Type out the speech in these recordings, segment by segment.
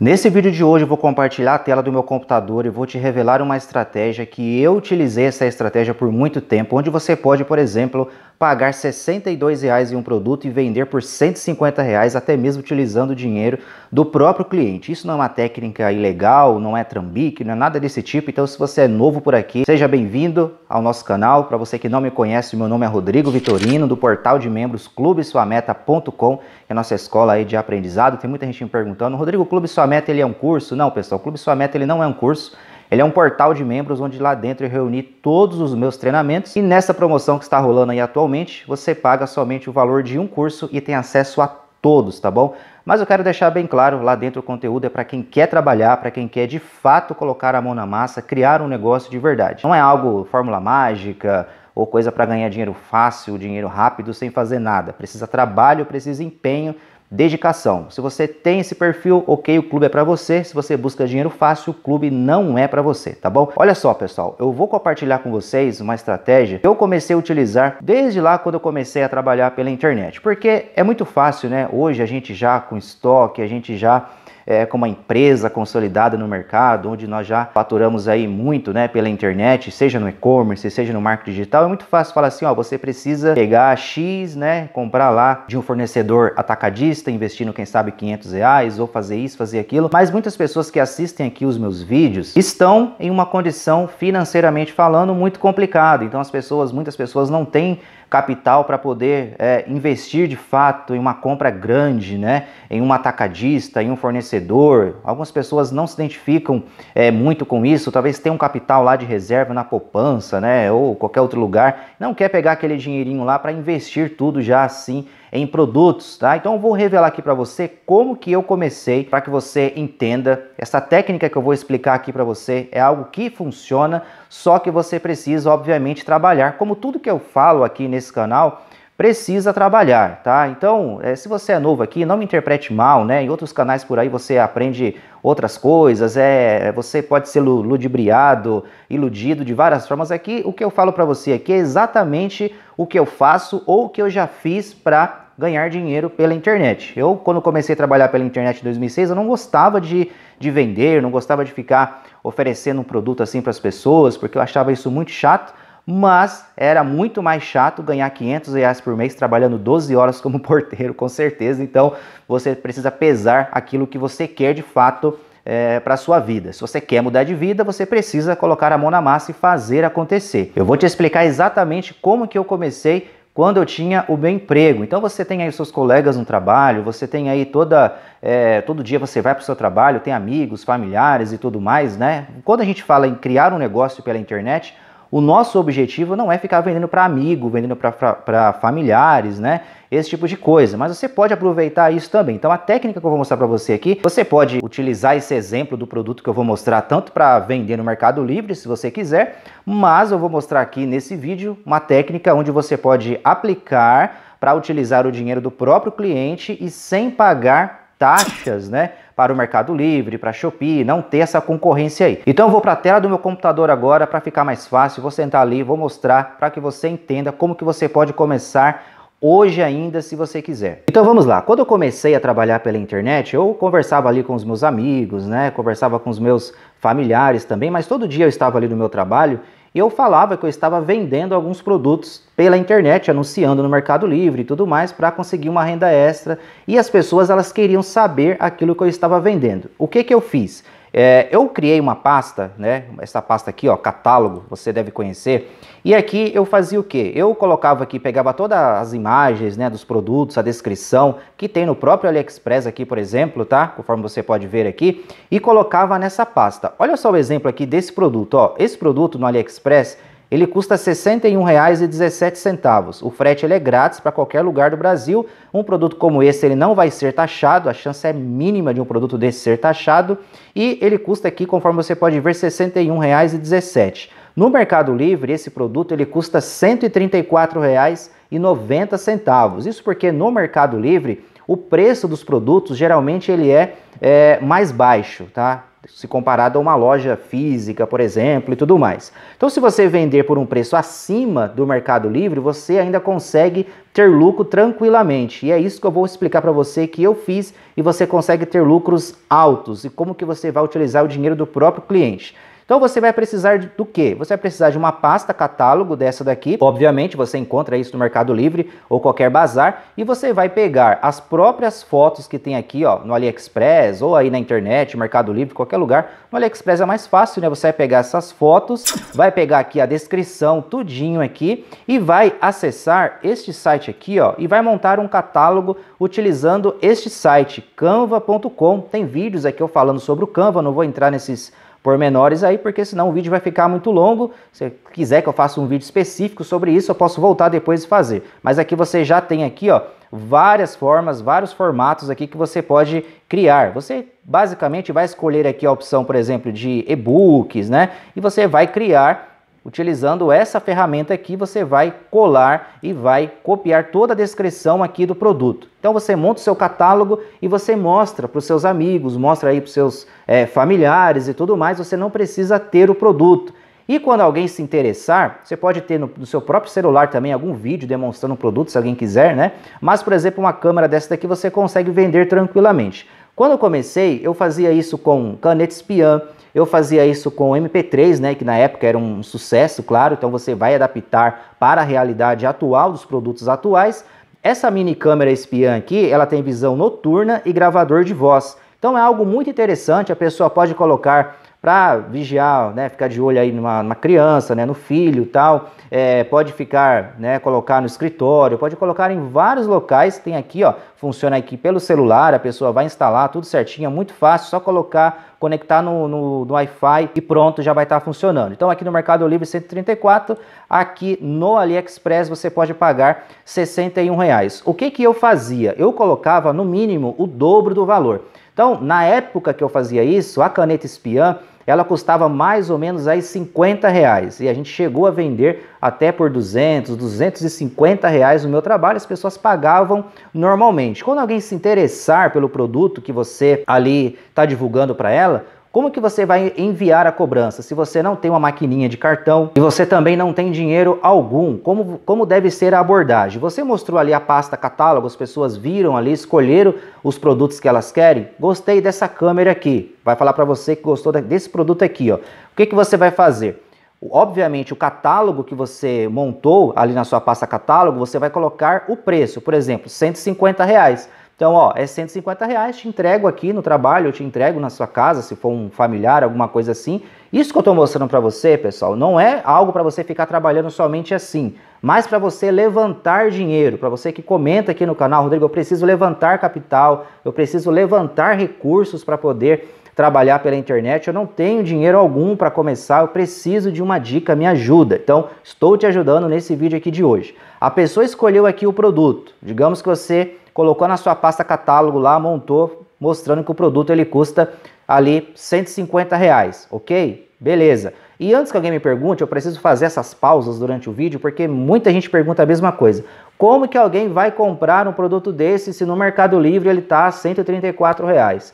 Nesse vídeo de hoje eu vou compartilhar a tela do meu computador e vou te revelar uma estratégia que eu utilizei essa estratégia por muito tempo, onde você pode, por exemplo, pagar R$ 62,00 em um produto e vender por R$ 150,00, até mesmo utilizando o dinheiro do próprio cliente. Isso não é uma técnica ilegal, não é trambique, não é nada desse tipo. Então, se você é novo por aqui, seja bem-vindo ao nosso canal. Para você que não me conhece, meu nome é Rodrigo Vitorino, do portal de membros clubesuameta.com, que é a nossa escola aí de aprendizado. Tem muita gente me perguntando, Rodrigo, Clube Sua Meta ele é um curso? Não, pessoal, Clube Sua Meta ele não é um curso. Ele é um portal de membros onde lá dentro eu reuni todos os meus treinamentos e nessa promoção que está rolando aí atualmente, você paga somente o valor de um curso e tem acesso a todos, tá bom? Mas eu quero deixar bem claro, lá dentro o conteúdo é para quem quer trabalhar, para quem quer de fato colocar a mão na massa, criar um negócio de verdade. Não é algo fórmula mágica ou coisa para ganhar dinheiro fácil, dinheiro rápido, sem fazer nada. Precisa trabalho, precisa empenho Dedicação. Se você tem esse perfil, ok, o clube é para você. Se você busca dinheiro fácil, o clube não é para você, tá bom? Olha só, pessoal, eu vou compartilhar com vocês uma estratégia que eu comecei a utilizar desde lá quando eu comecei a trabalhar pela internet, porque é muito fácil, né? Hoje a gente já com estoque, a gente já é, como uma empresa consolidada no mercado, onde nós já faturamos aí muito né, pela internet, seja no e-commerce, seja no marketing digital, é muito fácil falar assim, ó, você precisa pegar X, né, comprar lá de um fornecedor atacadista, investindo quem sabe 500 reais, ou fazer isso, fazer aquilo, mas muitas pessoas que assistem aqui os meus vídeos estão em uma condição financeiramente falando muito complicada, então as pessoas, muitas pessoas não têm capital para poder é, investir de fato em uma compra grande, né? em um atacadista, em um fornecedor. Algumas pessoas não se identificam é, muito com isso, talvez tenha um capital lá de reserva na poupança né? ou qualquer outro lugar, não quer pegar aquele dinheirinho lá para investir tudo já assim em produtos, tá? Então vou revelar aqui para você como que eu comecei para que você entenda. Essa técnica que eu vou explicar aqui para você é algo que funciona, só que você precisa obviamente trabalhar, como tudo que eu falo aqui nesse canal, precisa trabalhar, tá? Então, eh, se você é novo aqui, não me interprete mal, né? Em outros canais por aí você aprende outras coisas, é, você pode ser ludibriado, iludido de várias formas. Aqui, o que eu falo para você aqui é exatamente o que eu faço ou o que eu já fiz para ganhar dinheiro pela internet. Eu, quando comecei a trabalhar pela internet em 2006, eu não gostava de, de vender, não gostava de ficar oferecendo um produto assim para as pessoas, porque eu achava isso muito chato, mas era muito mais chato ganhar 500 reais por mês trabalhando 12 horas como porteiro, com certeza. Então, você precisa pesar aquilo que você quer de fato é, para sua vida. Se você quer mudar de vida, você precisa colocar a mão na massa e fazer acontecer. Eu vou te explicar exatamente como que eu comecei quando eu tinha o meu emprego. Então você tem aí seus colegas no trabalho, você tem aí toda é, todo dia você vai para o seu trabalho, tem amigos, familiares e tudo mais, né? Quando a gente fala em criar um negócio pela internet, o nosso objetivo não é ficar vendendo para amigo, vendendo para familiares, né? Esse tipo de coisa. Mas você pode aproveitar isso também. Então a técnica que eu vou mostrar para você aqui, você pode utilizar esse exemplo do produto que eu vou mostrar tanto para vender no Mercado Livre, se você quiser, mas eu vou mostrar aqui nesse vídeo uma técnica onde você pode aplicar para utilizar o dinheiro do próprio cliente e sem pagar taxas, né? para o Mercado Livre, para a Shopee, não ter essa concorrência aí. Então eu vou para a tela do meu computador agora para ficar mais fácil, vou sentar ali, vou mostrar para que você entenda como que você pode começar hoje ainda se você quiser. Então vamos lá, quando eu comecei a trabalhar pela internet, eu conversava ali com os meus amigos, né? Conversava com os meus familiares também, mas todo dia eu estava ali no meu trabalho e eu falava que eu estava vendendo alguns produtos pela internet, anunciando no Mercado Livre e tudo mais para conseguir uma renda extra, e as pessoas elas queriam saber aquilo que eu estava vendendo. O que que eu fiz? É, eu criei uma pasta, né? Essa pasta aqui, ó, catálogo, você deve conhecer. E aqui eu fazia o quê? Eu colocava aqui, pegava todas as imagens, né, dos produtos, a descrição que tem no próprio AliExpress aqui, por exemplo, tá? Conforme você pode ver aqui, e colocava nessa pasta. Olha só o exemplo aqui desse produto, ó. Esse produto no AliExpress ele custa R$ 61,17. O frete ele é grátis para qualquer lugar do Brasil. Um produto como esse ele não vai ser taxado, a chance é mínima de um produto desse ser taxado. E ele custa aqui, conforme você pode ver, R$ 61,17. No Mercado Livre, esse produto ele custa R$ 134,90. Isso porque no Mercado Livre, o preço dos produtos geralmente ele é, é mais baixo, tá? se comparado a uma loja física, por exemplo, e tudo mais. Então, se você vender por um preço acima do Mercado Livre, você ainda consegue ter lucro tranquilamente. E é isso que eu vou explicar para você que eu fiz e você consegue ter lucros altos e como que você vai utilizar o dinheiro do próprio cliente. Então você vai precisar do que? Você vai precisar de uma pasta catálogo dessa daqui. Obviamente você encontra isso no Mercado Livre ou qualquer bazar e você vai pegar as próprias fotos que tem aqui, ó, no AliExpress ou aí na internet, Mercado Livre, qualquer lugar. No AliExpress é mais fácil, né? Você vai pegar essas fotos, vai pegar aqui a descrição, tudinho aqui e vai acessar este site aqui, ó, e vai montar um catálogo utilizando este site canva.com. Tem vídeos aqui eu falando sobre o Canva, não vou entrar nesses pormenores aí, porque senão o vídeo vai ficar muito longo. Se quiser que eu faça um vídeo específico sobre isso, eu posso voltar depois e fazer. Mas aqui você já tem aqui, ó, várias formas, vários formatos aqui que você pode criar. Você basicamente vai escolher aqui a opção, por exemplo, de e-books, né? E você vai criar Utilizando essa ferramenta aqui, você vai colar e vai copiar toda a descrição aqui do produto. Então você monta o seu catálogo e você mostra para os seus amigos, mostra aí para os seus é, familiares e tudo mais. Você não precisa ter o produto. E quando alguém se interessar, você pode ter no, no, seu próprio celular também algum vídeo demonstrando o produto, se alguém quiser, né? Mas, por exemplo, uma câmera dessa daqui você consegue vender tranquilamente. Quando eu comecei, eu fazia isso com caneta espiã, eu fazia isso com MP3, né, que na época era um sucesso, claro, então você vai adaptar para a realidade atual dos produtos atuais. Essa mini câmera espiã aqui, ela tem visão noturna e gravador de voz. Então é algo muito interessante, a pessoa pode colocar para vigiar, né, ficar de olho aí numa, numa criança, né, no filho, tal. É, pode ficar, né, colocar no escritório, pode colocar em vários locais. Tem aqui, ó, funciona aqui pelo celular. A pessoa vai instalar tudo certinho, é muito fácil, só colocar, conectar no, no, no Wi-Fi e pronto, já vai estar tá funcionando. Então aqui no Mercado Livre 134, aqui no AliExpress você pode pagar 61 reais. O que que eu fazia? Eu colocava no mínimo o dobro do valor. Então, na época que eu fazia isso, a caneta espiã ela custava mais ou menos aí 50 reais e a gente chegou a vender até por 200, 250 reais o meu trabalho, as pessoas pagavam normalmente. Quando alguém se interessar pelo produto que você ali está divulgando para ela, como que você vai enviar a cobrança se você não tem uma maquininha de cartão e você também não tem dinheiro algum? Como, como deve ser a abordagem? Você mostrou ali a pasta catálogo, as pessoas viram ali, escolheram os produtos que elas querem. Gostei dessa câmera aqui. Vai falar para você que gostou desse produto aqui, ó. O que, que você vai fazer? Obviamente, o catálogo que você montou ali na sua pasta catálogo, você vai colocar o preço, por exemplo, 150 reais. Então, ó, é 150 reais, te entrego aqui no trabalho, eu te entrego na sua casa, se for um familiar, alguma coisa assim. Isso que eu estou mostrando para você, pessoal, não é algo para você ficar trabalhando somente assim, mas para você levantar dinheiro, para você que comenta aqui no canal, Rodrigo, eu preciso levantar capital, eu preciso levantar recursos para poder trabalhar pela internet, eu não tenho dinheiro algum para começar, eu preciso de uma dica, me ajuda. Então, estou te ajudando nesse vídeo aqui de hoje. A pessoa escolheu aqui o produto. Digamos que você colocou na sua pasta catálogo lá, montou, mostrando que o produto ele custa ali 150 reais, ok? Beleza. E antes que alguém me pergunte, eu preciso fazer essas pausas durante o vídeo, porque muita gente pergunta a mesma coisa. Como que alguém vai comprar um produto desse se no Mercado Livre ele está 134 reais?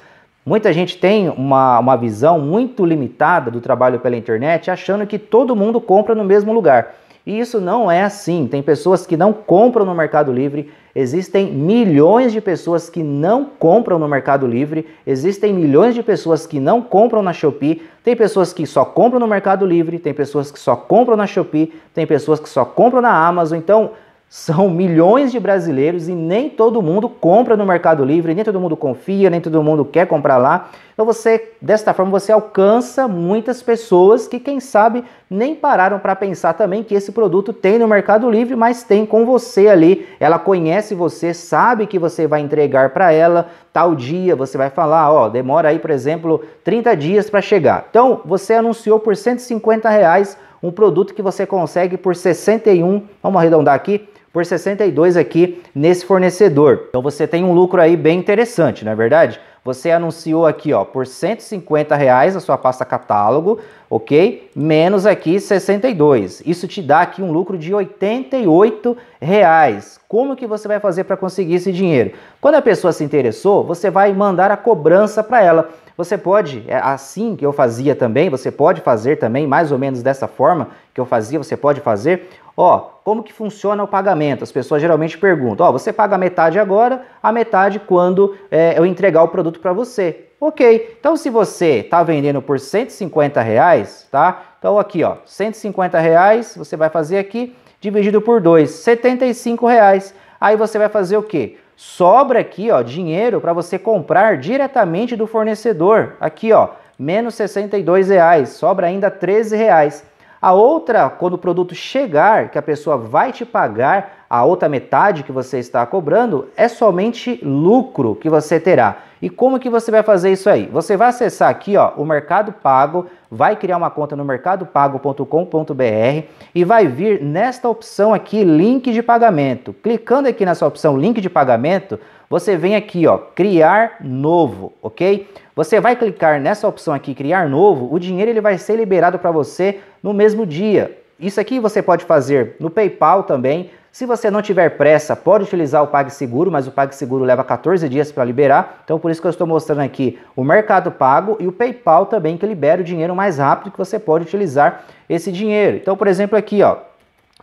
Muita gente tem uma, uma visão muito limitada do trabalho pela internet, achando que todo mundo compra no mesmo lugar. E isso não é assim. Tem pessoas que não compram no Mercado Livre, existem milhões de pessoas que não compram no Mercado Livre, existem milhões de pessoas que não compram na Shopee, tem pessoas que só compram no Mercado Livre, tem pessoas que só compram na Shopee, tem pessoas que só compram na Amazon. Então, são milhões de brasileiros e nem todo mundo compra no Mercado Livre, nem todo mundo confia, nem todo mundo quer comprar lá. Então você, desta forma, você alcança muitas pessoas que quem sabe nem pararam para pensar também que esse produto tem no Mercado Livre, mas tem com você ali. Ela conhece você, sabe que você vai entregar para ela tal dia, você vai falar, ó, demora aí, por exemplo, 30 dias para chegar. Então, você anunciou por 150 reais um produto que você consegue por 61, vamos arredondar aqui, por 62 aqui nesse fornecedor. Então você tem um lucro aí bem interessante, não é verdade? Você anunciou aqui, ó, por 150 reais a sua pasta catálogo, ok? Menos aqui 62. Isso te dá aqui um lucro de 88 reais. Como que você vai fazer para conseguir esse dinheiro? Quando a pessoa se interessou, você vai mandar a cobrança para ela. Você pode, é assim que eu fazia também, você pode fazer também, mais ou menos dessa forma que eu fazia, você pode fazer Ó, como que funciona o pagamento? As pessoas geralmente perguntam: ó, você paga metade agora, a metade quando é, eu entregar o produto para você. Ok, então se você está vendendo por 150 reais, tá? Então aqui, ó, 150 reais você vai fazer aqui dividido por 2, 75 reais. Aí você vai fazer o quê? Sobra aqui, ó, dinheiro para você comprar diretamente do fornecedor. Aqui, ó, menos 62 reais, sobra ainda 13 reais. A outra, quando o produto chegar, que a pessoa vai te pagar a outra metade que você está cobrando, é somente lucro que você terá. E como que você vai fazer isso aí? Você vai acessar aqui, ó, o Mercado Pago, vai criar uma conta no mercadopago.com.br e vai vir nesta opção aqui, link de pagamento. Clicando aqui nessa opção link de pagamento, você vem aqui, ó, criar novo, ok? Você vai clicar nessa opção aqui, criar novo, o dinheiro ele vai ser liberado para você no mesmo dia. Isso aqui você pode fazer no PayPal também. Se você não tiver pressa, pode utilizar o PagSeguro, mas o PagSeguro leva 14 dias para liberar. Então por isso que eu estou mostrando aqui o Mercado Pago e o PayPal também que libera o dinheiro mais rápido que você pode utilizar esse dinheiro. Então, por exemplo, aqui, ó,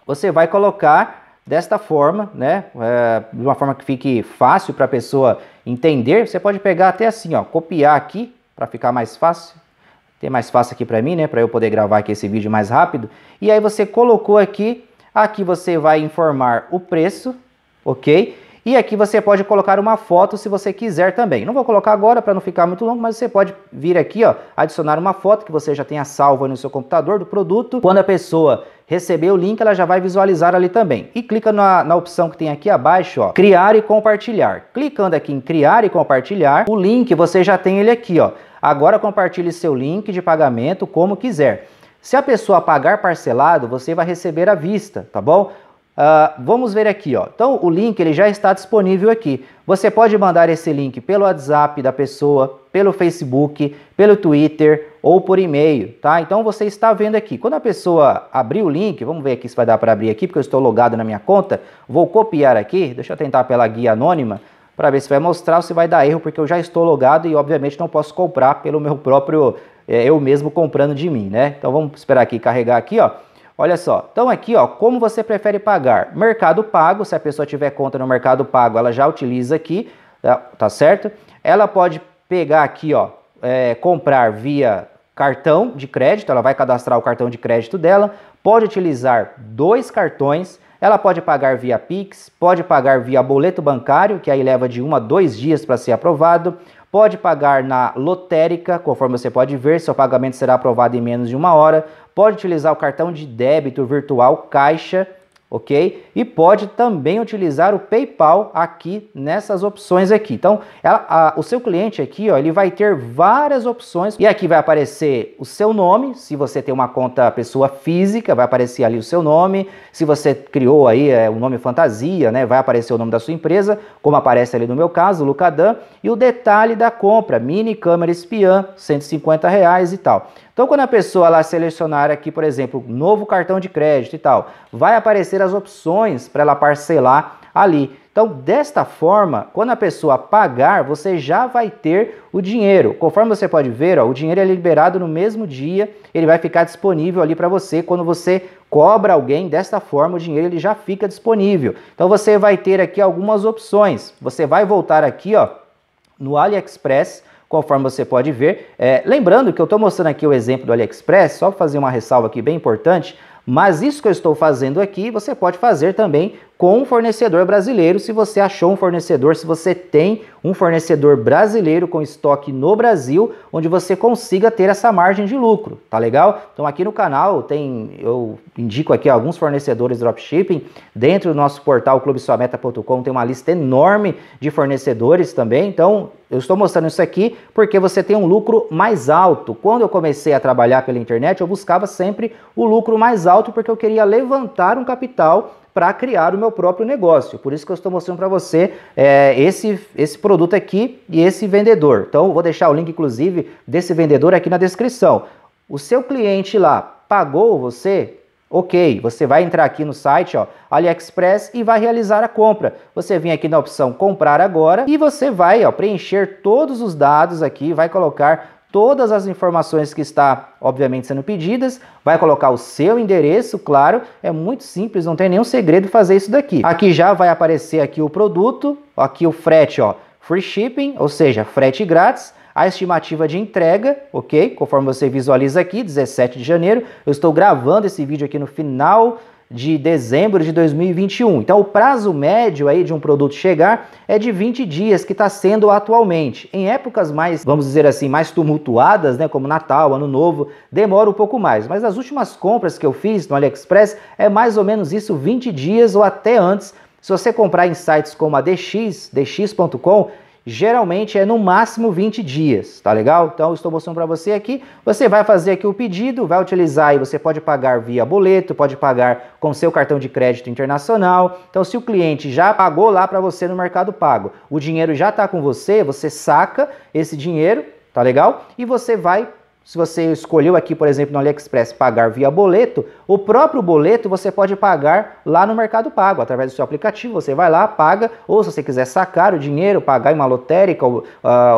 você vai colocar Desta forma, né, é, de uma forma que fique fácil para a pessoa entender, você pode pegar até assim, ó, copiar aqui para ficar mais fácil. Tem mais fácil aqui para mim, né, para eu poder gravar aqui esse vídeo mais rápido. E aí você colocou aqui, aqui você vai informar o preço, ok? E aqui você pode colocar uma foto se você quiser também. Não vou colocar agora para não ficar muito longo, mas você pode vir aqui, ó, adicionar uma foto que você já tenha salvo no seu computador do produto. Quando a pessoa receber o link, ela já vai visualizar ali também. E clica na, na opção que tem aqui abaixo, ó, criar e compartilhar. Clicando aqui em criar e compartilhar, o link você já tem ele aqui, ó. Agora compartilhe seu link de pagamento como quiser. Se a pessoa pagar parcelado, você vai receber à vista, tá bom? Uh, vamos ver aqui, ó. Então o link ele já está disponível aqui. Você pode mandar esse link pelo WhatsApp da pessoa, pelo Facebook, pelo Twitter, ou por e-mail, tá? Então você está vendo aqui. Quando a pessoa abrir o link, vamos ver aqui se vai dar para abrir aqui, porque eu estou logado na minha conta. Vou copiar aqui, deixa eu tentar pela guia anônima para ver se vai mostrar ou se vai dar erro, porque eu já estou logado e obviamente não posso comprar pelo meu próprio é, eu mesmo comprando de mim, né? Então vamos esperar aqui carregar aqui, ó. Olha só, então aqui ó, como você prefere pagar? Mercado Pago, se a pessoa tiver conta no Mercado Pago, ela já utiliza aqui, tá, tá certo? Ela pode pegar aqui ó, é, comprar via cartão de crédito, ela vai cadastrar o cartão de crédito dela, pode utilizar dois cartões, ela pode pagar via Pix, pode pagar via boleto bancário, que aí leva de um a dois dias para ser aprovado, pode pagar na lotérica, conforme você pode ver, seu pagamento será aprovado em menos de uma hora, pode utilizar o cartão de débito virtual Caixa, ok? E pode também utilizar o PayPal aqui nessas opções aqui. Então, ela, a, o seu cliente aqui, ó, ele vai ter várias opções e aqui vai aparecer o seu nome, se você tem uma conta pessoa física, vai aparecer ali o seu nome. Se você criou aí é, um nome fantasia, né, vai aparecer o nome da sua empresa, como aparece ali no meu caso, Lucadan, e o detalhe da compra, mini câmera espiã, 150 reais e tal. Então, quando a pessoa lá selecionar aqui, por exemplo, novo cartão de crédito e tal, vai aparecer as opções para ela parcelar ali. Então, desta forma, quando a pessoa pagar, você já vai ter o dinheiro. Conforme você pode ver, ó, o dinheiro é liberado no mesmo dia, ele vai ficar disponível ali para você. Quando você cobra alguém, desta forma, o dinheiro ele já fica disponível. Então, você vai ter aqui algumas opções. Você vai voltar aqui ó, no AliExpress, conforme você pode ver. É, lembrando que eu estou mostrando aqui o exemplo do AliExpress, só fazer uma ressalva aqui bem importante, mas isso que eu estou fazendo aqui, você pode fazer também com um fornecedor brasileiro. Se você achou um fornecedor, se você tem um fornecedor brasileiro com estoque no Brasil, onde você consiga ter essa margem de lucro, tá legal? Então aqui no canal tem, eu indico aqui alguns fornecedores dropshipping. Dentro do nosso portal clubesuameta.com tem uma lista enorme de fornecedores também. Então eu estou mostrando isso aqui porque você tem um lucro mais alto. Quando eu comecei a trabalhar pela internet, eu buscava sempre o lucro mais alto porque eu queria levantar um capital para criar o meu próprio negócio. Por isso que eu estou mostrando para você é, esse, esse produto aqui e esse vendedor. Então, vou deixar o link, inclusive, desse vendedor aqui na descrição. O seu cliente lá pagou você? Ok, você vai entrar aqui no site ó, AliExpress e vai realizar a compra. Você vem aqui na opção comprar agora e você vai ó, preencher todos os dados aqui, vai colocar todas as informações que está, obviamente, sendo pedidas, vai colocar o seu endereço, claro, é muito simples, não tem nenhum segredo fazer isso daqui. Aqui já vai aparecer aqui o produto, aqui o frete, ó, free shipping, ou seja, frete grátis, a estimativa de entrega, ok? Conforme você visualiza aqui, 17 de janeiro, eu estou gravando esse vídeo aqui no final de dezembro de 2021. Então, o prazo médio aí de um produto chegar é de 20 dias, que está sendo atualmente. Em épocas mais, vamos dizer assim, mais tumultuadas, né, como Natal, Ano Novo, demora um pouco mais. Mas as últimas compras que eu fiz no AliExpress é mais ou menos isso, 20 dias ou até antes se você comprar em sites como a DX, dx.com, geralmente é no máximo 20 dias, tá legal? Então estou mostrando para você aqui, você vai fazer aqui o pedido, vai utilizar e você pode pagar via boleto, pode pagar com seu cartão de crédito internacional. Então se o cliente já pagou lá para você no Mercado Pago, o dinheiro já está com você, você saca esse dinheiro, tá legal? E você vai se você escolheu aqui, por exemplo, no AliExpress pagar via boleto, o próprio boleto você pode pagar lá no Mercado Pago, através do seu aplicativo, você vai lá, paga, ou se você quiser sacar o dinheiro, pagar em uma lotérica o, uh,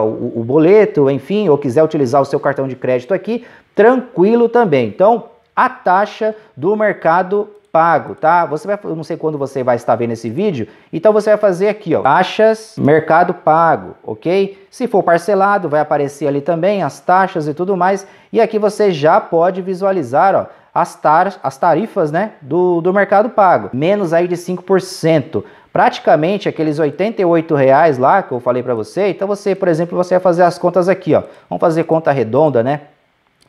o, o boleto, enfim, ou quiser utilizar o seu cartão de crédito aqui, tranquilo também. Então, a taxa do Mercado pago, tá? Você vai, eu não sei quando você vai estar vendo esse vídeo, então você vai fazer aqui, ó, taxas, mercado pago, ok? Se for parcelado, vai aparecer ali também as taxas e tudo mais, e aqui você já pode visualizar, ó, as, tar as tarifas, né, do, do mercado pago, menos aí de 5%. Praticamente aqueles R$ reais lá que eu falei para você, então você, por exemplo, você vai fazer as contas aqui, ó, vamos fazer conta redonda, né,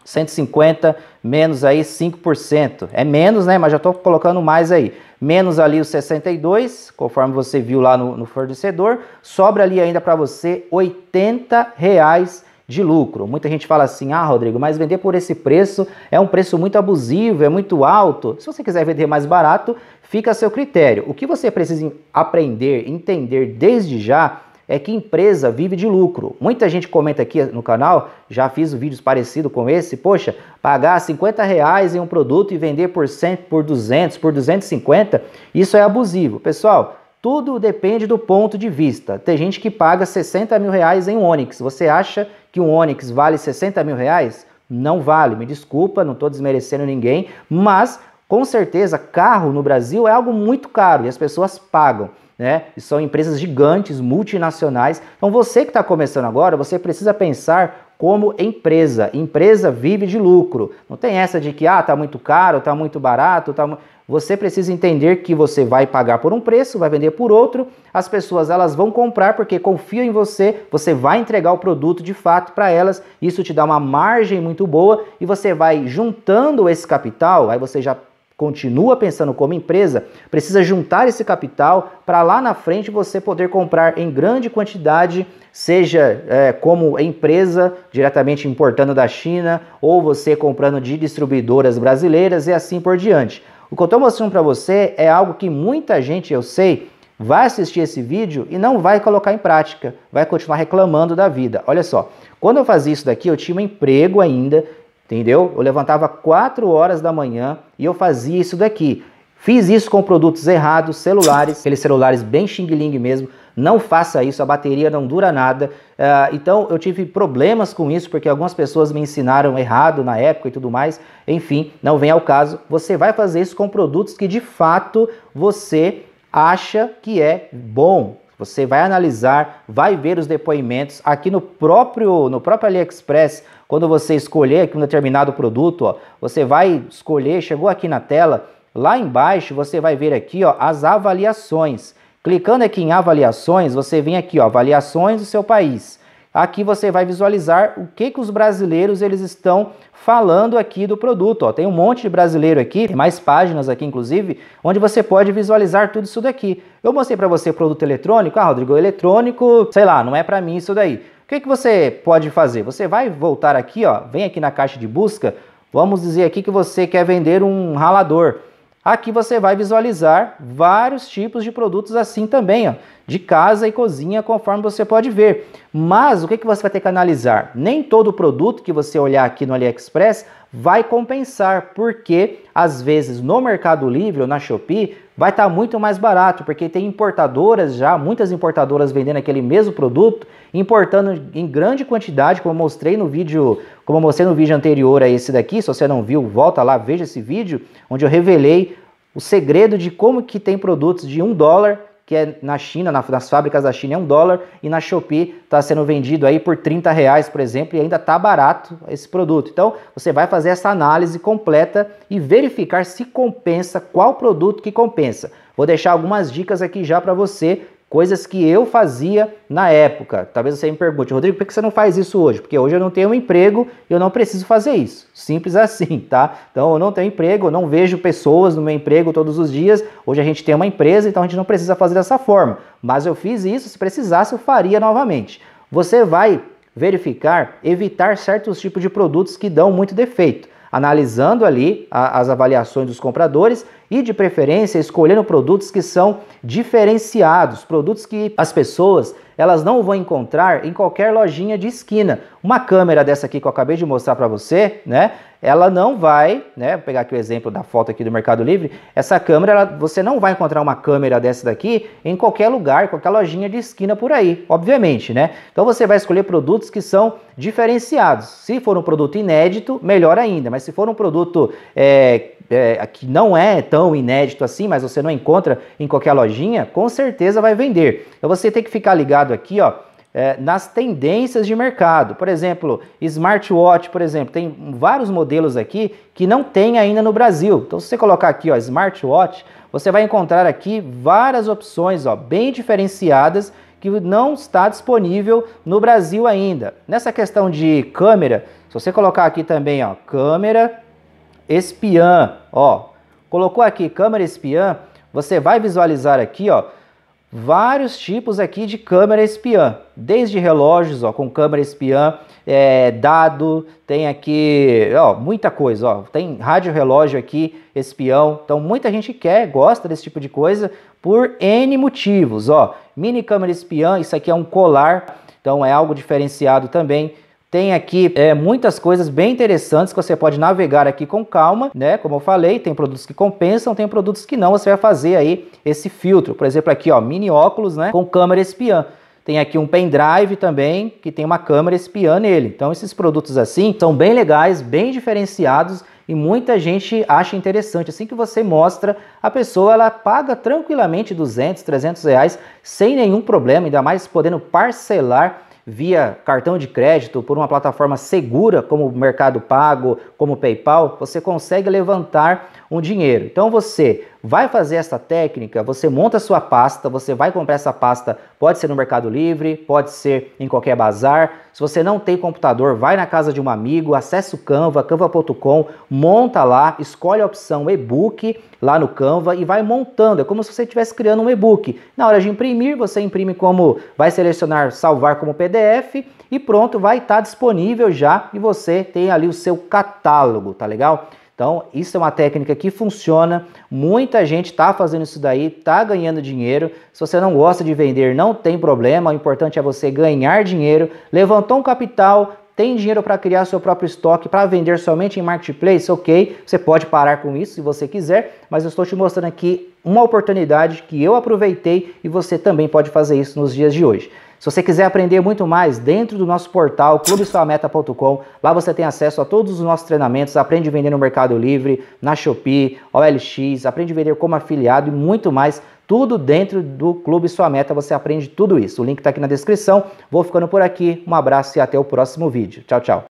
150 menos aí 5%. É menos, né? Mas já estou colocando mais aí. Menos ali os 62, conforme você viu lá no, no fornecedor. Sobra ali ainda para você 80 reais de lucro. Muita gente fala assim, ah, Rodrigo, mas vender por esse preço é um preço muito abusivo, é muito alto. Se você quiser vender mais barato, fica a seu critério. O que você precisa aprender, entender desde já é que empresa vive de lucro. Muita gente comenta aqui no canal, já fiz vídeos parecidos com esse, poxa, pagar 50 reais em um produto e vender por 100, por 200, por 250, isso é abusivo. Pessoal, tudo depende do ponto de vista. Tem gente que paga 60 mil reais em um Onix. Você acha que um Onix vale 60 mil reais? Não vale, me desculpa, não estou desmerecendo ninguém, mas com certeza carro no Brasil é algo muito caro e as pessoas pagam né? E são empresas gigantes, multinacionais. Então você que está começando agora, você precisa pensar como empresa. Empresa vive de lucro. Não tem essa de que ah, tá muito caro, tá muito barato, tá muito... você precisa entender que você vai pagar por um preço, vai vender por outro. As pessoas elas vão comprar porque confiam em você, você vai entregar o produto de fato para elas. Isso te dá uma margem muito boa e você vai juntando esse capital, aí você já continua pensando como empresa, precisa juntar esse capital para lá na frente você poder comprar em grande quantidade, seja é, como empresa diretamente importando da China ou você comprando de distribuidoras brasileiras e assim por diante. O que eu estou mostrando para você é algo que muita gente, eu sei, vai assistir esse vídeo e não vai colocar em prática, vai continuar reclamando da vida. Olha só, quando eu fazia isso daqui, eu tinha um emprego ainda entendeu? Eu levantava 4 horas da manhã e eu fazia isso daqui. Fiz isso com produtos errados, celulares, aqueles celulares bem xing-ling mesmo. Não faça isso, a bateria não dura nada. Uh, então eu tive problemas com isso porque algumas pessoas me ensinaram errado na época e tudo mais. Enfim, não vem ao caso. Você vai fazer isso com produtos que de fato você acha que é bom, você vai analisar, vai ver os depoimentos aqui no próprio, no próprio AliExpress. Quando você escolher aqui um determinado produto, ó, você vai escolher, chegou aqui na tela, lá embaixo você vai ver aqui ó, as avaliações. Clicando aqui em avaliações, você vem aqui, ó, avaliações do seu país. Aqui você vai visualizar o que, que os brasileiros eles estão falando aqui do produto. Ó. Tem um monte de brasileiro aqui, tem mais páginas aqui inclusive, onde você pode visualizar tudo isso daqui. Eu mostrei para você produto eletrônico, ah Rodrigo, eletrônico, sei lá, não é para mim isso daí. O que, que você pode fazer? Você vai voltar aqui, ó, vem aqui na caixa de busca, vamos dizer aqui que você quer vender um ralador. Aqui você vai visualizar vários tipos de produtos assim também, ó, de casa e cozinha, conforme você pode ver. Mas o que, que você vai ter que analisar? Nem todo produto que você olhar aqui no AliExpress vai compensar, porque às vezes no Mercado Livre ou na Shopee vai estar tá muito mais barato, porque tem importadoras já, muitas importadoras vendendo aquele mesmo produto, importando em grande quantidade, como eu mostrei no vídeo, como mostrei no vídeo anterior a esse daqui, se você não viu, volta lá, veja esse vídeo, onde eu revelei o segredo de como que tem produtos de um dólar que é na China, nas fábricas da China é um dólar, e na Shopee está sendo vendido aí por 30 reais, por exemplo, e ainda está barato esse produto. Então você vai fazer essa análise completa e verificar se compensa, qual produto que compensa. Vou deixar algumas dicas aqui já para você Coisas que eu fazia na época. Talvez você me pergunte, Rodrigo, por que você não faz isso hoje? Porque hoje eu não tenho um emprego e eu não preciso fazer isso. Simples assim, tá? Então eu não tenho emprego, eu não vejo pessoas no meu emprego todos os dias. Hoje a gente tem uma empresa, então a gente não precisa fazer dessa forma. Mas eu fiz isso, se precisasse eu faria novamente. Você vai verificar, evitar certos tipos de produtos que dão muito defeito analisando ali a, as avaliações dos compradores e, de preferência, escolhendo produtos que são diferenciados, produtos que as pessoas elas não vão encontrar em qualquer lojinha de esquina. Uma câmera dessa aqui que eu acabei de mostrar para você, né? ela não vai, né? Vou pegar aqui o exemplo da foto aqui do Mercado Livre. Essa câmera, ela, você não vai encontrar uma câmera dessa daqui em qualquer lugar, qualquer lojinha de esquina por aí, obviamente, né? Então você vai escolher produtos que são diferenciados. Se for um produto inédito, melhor ainda. Mas se for um produto é, é, que não é tão inédito assim, mas você não encontra em qualquer lojinha, com certeza vai vender. Então você tem que ficar ligado aqui, ó é, nas tendências de mercado. Por exemplo, smartwatch, por exemplo, tem vários modelos aqui que não tem ainda no Brasil. Então, se você colocar aqui, ó, smartwatch, você vai encontrar aqui várias opções, ó, bem diferenciadas que não está disponível no Brasil ainda. Nessa questão de câmera, se você colocar aqui também, ó, câmera espiã, ó, colocou aqui câmera espiã, você vai visualizar aqui, ó, vários tipos aqui de câmera espiã, desde relógios ó, com câmera espiã, é, dado, tem aqui ó, muita coisa, ó, tem rádio relógio aqui, espião, então muita gente quer, gosta desse tipo de coisa por N motivos, ó, mini câmera espiã, isso aqui é um colar, então é algo diferenciado também, tem aqui é, muitas coisas bem interessantes que você pode navegar aqui com calma, né? Como eu falei, tem produtos que compensam, tem produtos que não. Você vai fazer aí esse filtro. Por exemplo, aqui, ó, mini óculos, né? Com câmera espiã. Tem aqui um pendrive também, que tem uma câmera espiã nele. Então esses produtos assim são bem legais, bem diferenciados e muita gente acha interessante. Assim que você mostra, a pessoa ela paga tranquilamente 200, 300 reais sem nenhum problema, ainda mais podendo parcelar via cartão de crédito, por uma plataforma segura como Mercado Pago, como PayPal, você consegue levantar um dinheiro. Então você vai fazer essa técnica, você monta sua pasta, você vai comprar essa pasta, pode ser no Mercado Livre, pode ser em qualquer bazar. Se você não tem computador, vai na casa de um amigo, acessa o Canva, canva.com, monta lá, escolhe a opção e-book lá no Canva e vai montando. É como se você estivesse criando um e-book. Na hora de imprimir, você imprime como, vai selecionar salvar como PDF e pronto, vai estar tá disponível já e você tem ali o seu catálogo, tá legal? Então, isso é uma técnica que funciona. Muita gente está fazendo isso daí, está ganhando dinheiro. Se você não gosta de vender, não tem problema. O importante é você ganhar dinheiro. Levantou um capital, tem dinheiro para criar seu próprio estoque, para vender somente em marketplace, ok. Você pode parar com isso se você quiser, mas eu estou te mostrando aqui uma oportunidade que eu aproveitei e você também pode fazer isso nos dias de hoje. Se você quiser aprender muito mais dentro do nosso portal clubesuameta.com, lá você tem acesso a todos os nossos treinamentos, aprende a vender no Mercado Livre, na Shopee, OLX, aprende a vender como afiliado e muito mais. Tudo dentro do Clube Sua Meta, você aprende tudo isso. O link está aqui na descrição. Vou ficando por aqui. Um abraço e até o próximo vídeo. Tchau, tchau.